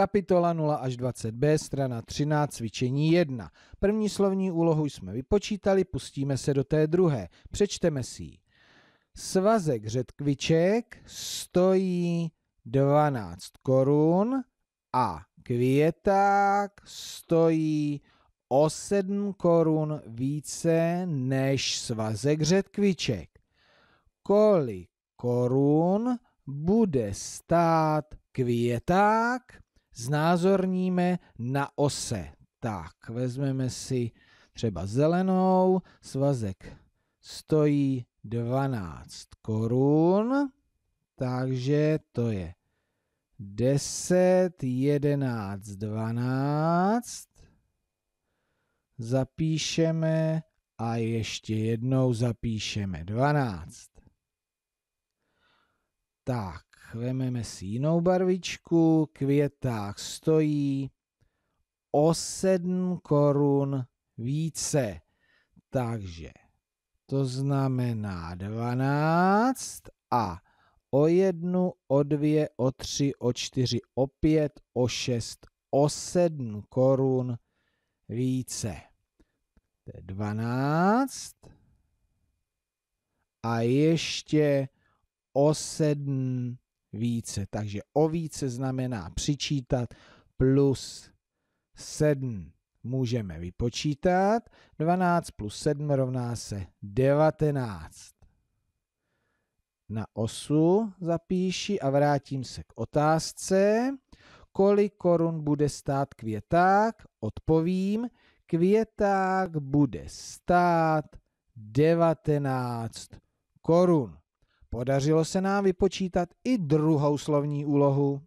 Kapitola 0 až 20b, strana 13, cvičení 1. První slovní úlohu jsme vypočítali, pustíme se do té druhé. Přečteme si ji. Svazek řetkviček stojí 12 korun a květák stojí o 7 korun více než svazek řetkviček. Kolik korun bude stát květák? znázorníme na ose. Tak, vezmeme si třeba zelenou, svazek stojí 12 korun, takže to je 10, 11, 12. Zapíšeme a ještě jednou zapíšeme 12. Tak, vememe si jinou barvičku, květák stojí o 7 korun více. Takže to znamená 12 a o jednu, o 2, o tři, o čtyři, o 5, o šest, o sedm korun více. To je 12 a ještě o sedm více. Takže o více znamená přičítat plus 7 můžeme vypočítat. 12 plus 7 rovná se 19. Na osu zapíši a vrátím se k otázce. Kolik korun bude stát květák? Odpovím, květák bude stát 19 korun. Podařilo se nám vypočítat i druhou slovní úlohu.